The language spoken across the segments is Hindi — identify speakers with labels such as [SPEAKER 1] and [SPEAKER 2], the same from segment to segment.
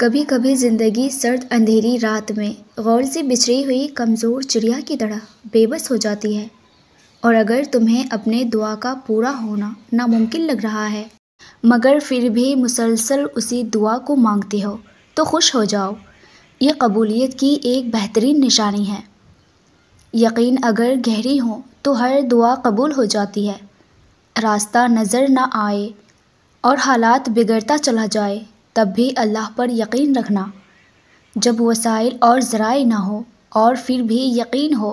[SPEAKER 1] कभी कभी ज़िंदगी सर्द अंधेरी रात में गौर से बिछड़ी हुई कमज़ोर चिड़िया की तरह बेबस हो जाती है और अगर तुम्हें अपने दुआ का पूरा होना नामुमकिन लग रहा है मगर फिर भी मुसलसल उसी दुआ को मांगते हो तो खुश हो जाओ ये कबूलियत की एक बेहतरीन निशानी है यकीन अगर गहरी हो तो हर दुआ कबूल हो जाती है रास्ता नज़र ना आए और हालात बिगड़ता चला जाए तब भी अल्लाह पर यकीन रखना जब वसाइल और ज़राए ना हो और फिर भी यकीन हो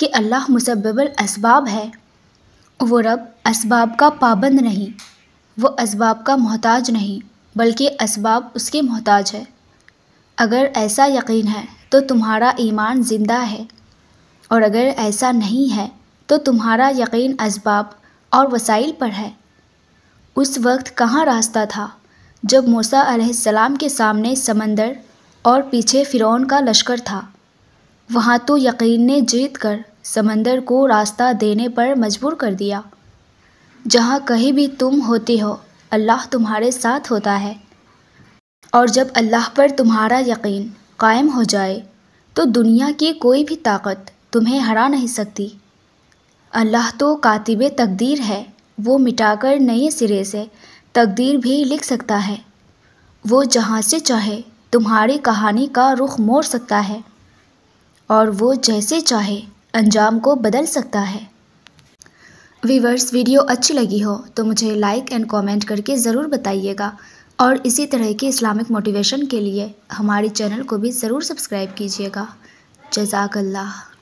[SPEAKER 1] कि अल्लाह मुसबल इसबाब है वो रब इसबाब का पाबंद नहीं वो इसबाब का मोहताज नहीं बल्कि इसबाब उसके मोहताज है अगर ऐसा यकीन है तो तुम्हारा ईमान ज़िंदा है और अगर ऐसा नहीं है तो तुम्हारा यकीन इसबाब और वसाइल पर है उस वक्त कहाँ रास्ता था जब मूसा अलैहिस्सलाम के सामने समंदर और पीछे फ़िरौन का लश्कर था वहाँ तो यकीन ने जीत कर समंदर को रास्ता देने पर मजबूर कर दिया जहाँ कहीं भी तुम होते हो अल्लाह तुम्हारे साथ होता है और जब अल्लाह पर तुम्हारा यकीन कायम हो जाए तो दुनिया की कोई भी ताकत तुम्हें हरा नहीं सकती अल्लाह तो कातिब तकदीर है वो मिटाकर नए सिरे से तकदीर भी लिख सकता है वो जहाँ से चाहे तुम्हारी कहानी का रुख मोड़ सकता है और वो जैसे चाहे अंजाम को बदल सकता है वीवर्स वीडियो अच्छी लगी हो तो मुझे लाइक एंड कमेंट करके ज़रूर बताइएगा और इसी तरह के इस्लामिक मोटिवेशन के लिए हमारे चैनल को भी ज़रूर सब्सक्राइब कीजिएगा जजाकल्ला